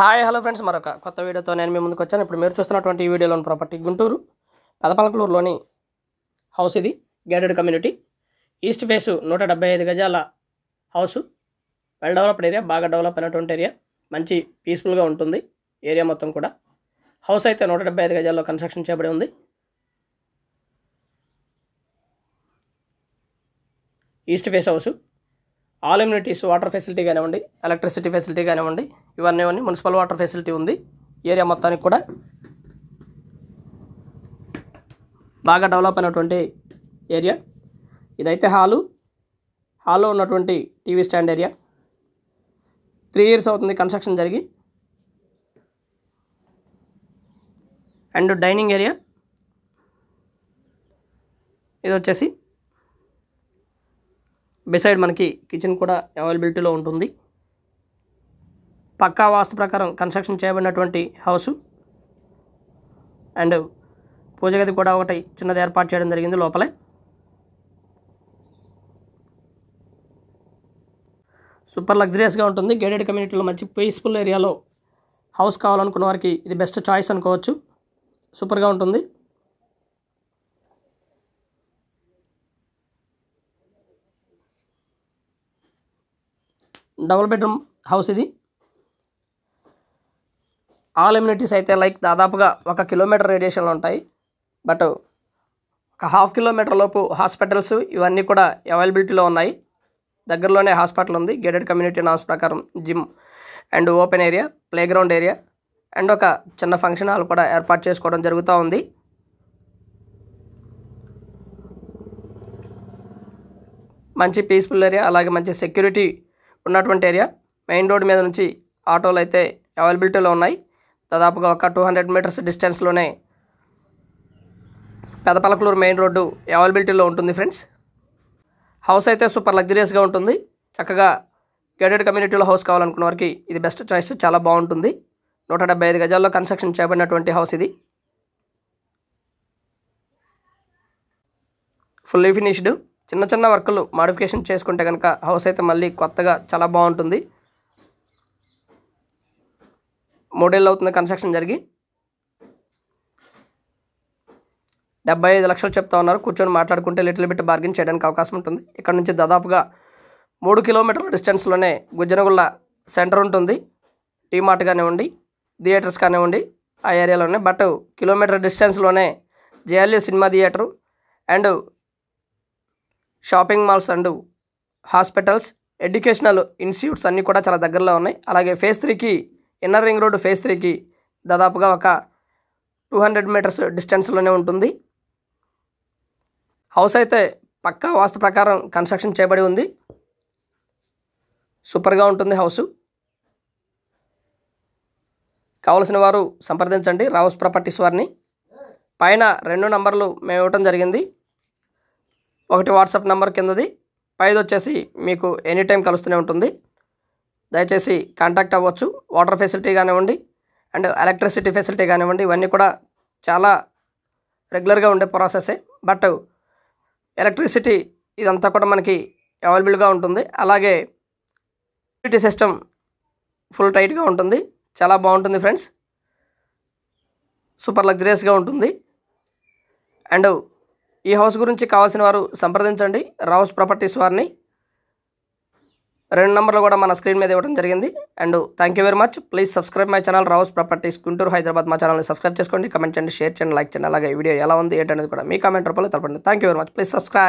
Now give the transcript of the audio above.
hi hello friends మరొక కొత్త వీడియోతో నేను మీ ముందుకు వచ్చాను ఇప్పుడు మీరు చూస్తున్నటువంటి ఈ వీడియోలోని ప్రాపర్టీ గుంటూరు పెదపలకలూరులోని హౌస్ ఇది గేటెడ్ కమ్యూనిటీ ఈస్ట్ ఫేసు నూట ఐదు గజాల హౌస్ వెల్ డెవలప్డ్ ఏరియా బాగా డెవలప్ అయినటువంటి ఏరియా మంచి పీస్ఫుల్గా ఉంటుంది ఏరియా మొత్తం కూడా హౌస్ అయితే నూట ఐదు గజాల్లో కన్స్ట్రక్షన్ చేయబడి ఉంది east face house all amenities water facility కానివ్వండి ఎలక్ట్రిసిటీ ఫెసిలిటీ కానివ్వండి ఇవన్నీ మున్సిపల్ వాటర్ ఫెసిలిటీ ఉంది ఏరియా మొత్తానికి కూడా బాగా డెవలప్ అయినటువంటి ఏరియా ఇదైతే హాలు హాల్లో ఉన్నటువంటి TV stand area three years అవుతుంది కన్స్ట్రక్షన్ జరిగి అండ్ డైనింగ్ ఏరియా ఇది వచ్చేసి బిసైడ్ మనకి కిచెన్ కూడా అవైలబిలిటీలో ఉంటుంది పక్కా వాస్తు ప్రకారం కన్స్ట్రక్షన్ చేయబడినటువంటి హౌసు అండ్ పూజ గది కూడా ఒకటి చిన్నది ఏర్పాటు చేయడం జరిగింది లోపలే సూపర్ లగ్జరియస్గా ఉంటుంది గేటెడ్ కమ్యూనిటీలో మంచి పీస్ఫుల్ ఏరియాలో హౌస్ కావాలనుకున్న వారికి ఇది బెస్ట్ చాయిస్ అనుకోవచ్చు సూపర్గా ఉంటుంది డబుల్ బెడ్రూమ్ హౌస్ ఇది ఆల్ ఎమ్యూనిటీస్ అయితే లైక్ దాదాపుగా ఒక కిలోమీటర్ రేడియేషన్లో ఉంటాయి బట్ ఒక హాఫ్ కిలోమీటర్ లోపు హాస్పిటల్స్ ఇవన్నీ కూడా అవైలబిలిటీలో ఉన్నాయి దగ్గరలోనే హాస్పిటల్ ఉంది గేటెడ్ కమ్యూనిటీ నామ్స్ ప్రకారం gym and open area playground area and ఒక చిన్న ఫంక్షన్ హాల్ కూడా ఏర్పాటు చేసుకోవడం జరుగుతూ ఉంది మంచి పీస్ఫుల్ ఏరియా అలాగే మంచి సెక్యూరిటీ ఉన్నటువంటి ఏరియా మెయిన్ రోడ్ మీద నుంచి ఆటోలు అయితే అవైలబిలిటీలో ఉన్నాయి దాదాపుగా ఒక టూ హండ్రెడ్ మీటర్స్ డిస్టెన్స్లోనే పెదపలకలూరు మెయిన్ రోడ్డు అవైలబిలిటీలో ఉంటుంది ఫ్రెండ్స్ హౌస్ అయితే సూపర్ లగ్జరియస్గా ఉంటుంది చక్కగా గేటెడ్ కమ్యూనిటీలో హౌస్ కావాలనుకున్న వారికి ఇది బెస్ట్ చాయిస్ చాలా బాగుంటుంది నూట డెబ్బై ఐదు గజాల్లో కన్స్ట్రక్షన్ చేయబడినటువంటి హౌస్ ఇది ఫుల్లీ ఫినిష్డ్ చిన్న చిన్న వర్కులు మాడిఫికేషన్ చేసుకుంటే కనుక హౌస్ అయితే మళ్ళీ కొత్తగా చాలా బాగుంటుంది మూడేళ్ళు అవుతుంది కన్స్ట్రక్షన్ జరిగి డెబ్బై ఐదు లక్షలు చెప్తా ఉన్నారు కూర్చొని మాట్లాడుకుంటే లిటిల్ బిట్ బార్గెన్ చేయడానికి అవకాశం ఉంటుంది ఇక్కడ నుంచి దాదాపుగా మూడు కిలోమీటర్ల డిస్టెన్స్లోనే గుజ్జనగుళ్ళ సెంటర్ ఉంటుంది టీ మార్ట్ కానివ్వండి థియేటర్స్ కానివ్వండి ఆ ఏరియాలోనే బట్ కిలోమీటర్ డిస్టెన్స్లోనే JLU cinema theatre and shopping malls and hospitals educational institutes అన్నీ కూడా చాలా దగ్గరలో ఉన్నాయి అలాగే ఫేస్ త్రీకి ఇన్నర్ రింగ్ రోడ్ ఫేస్ త్రీకి దాదాపుగా ఒక టూ హండ్రెడ్ మీటర్స్ డిస్టెన్స్లోనే ఉంటుంది హౌస్ అయితే పక్కా వాస్తు ప్రకారం కన్స్ట్రక్షన్ చేయబడి ఉంది సూపర్గా ఉంటుంది హౌసు కావలసిన వారు సంప్రదించండి రావస్ ప్రాపర్టీస్ వారిని పైన రెండు నంబర్లు మేము ఇవ్వటం జరిగింది ఒకటి వాట్సాప్ నెంబర్ కిందది పైది వచ్చేసి మీకు ఎనీ టైం కలుస్తూనే ఉంటుంది దయచేసి కాంటాక్ట్ అవ్వచ్చు వాటర్ ఫెసిలిటీ కానివ్వండి అండ్ ఎలక్ట్రిసిటీ ఫెసిలిటీ కానివ్వండి ఇవన్నీ కూడా చాలా రెగ్యులర్గా ఉండే ప్రాసెసే బట్ ఎలక్ట్రిసిటీ ఇదంతా కూడా మనకి అవైలబుల్గా ఉంటుంది అలాగే యూటీ సిస్టమ్ ఫుల్ టైట్గా ఉంటుంది చాలా బాగుంటుంది ఫ్రెండ్స్ సూపర్ లగ్జరీస్గా ఉంటుంది అండ్ ఈ హౌస్ గురించి కావాల్సిన వారు సంప్రదించండి రావుస్ ప్రాపర్టీస్ వారిని రెండు నెంబర్లు కూడా మన స్క్రీన్ మీద ఇవ్వడం జరిగింది and thank you very much please subscribe my channel Rao's properties Guntur Hyderabad మా ఛానల్ని సబ్స్క్రైబ్ చేసుకోండి కమెంట్ చేయండి షేర్ చేయండి లైక్ చేయండి అలాగే వీడియో ఎలా ఉంది ఏంటనేది కూడా మీ కమెంట్ రూపంలో తెలపండి thank you very much please subscribe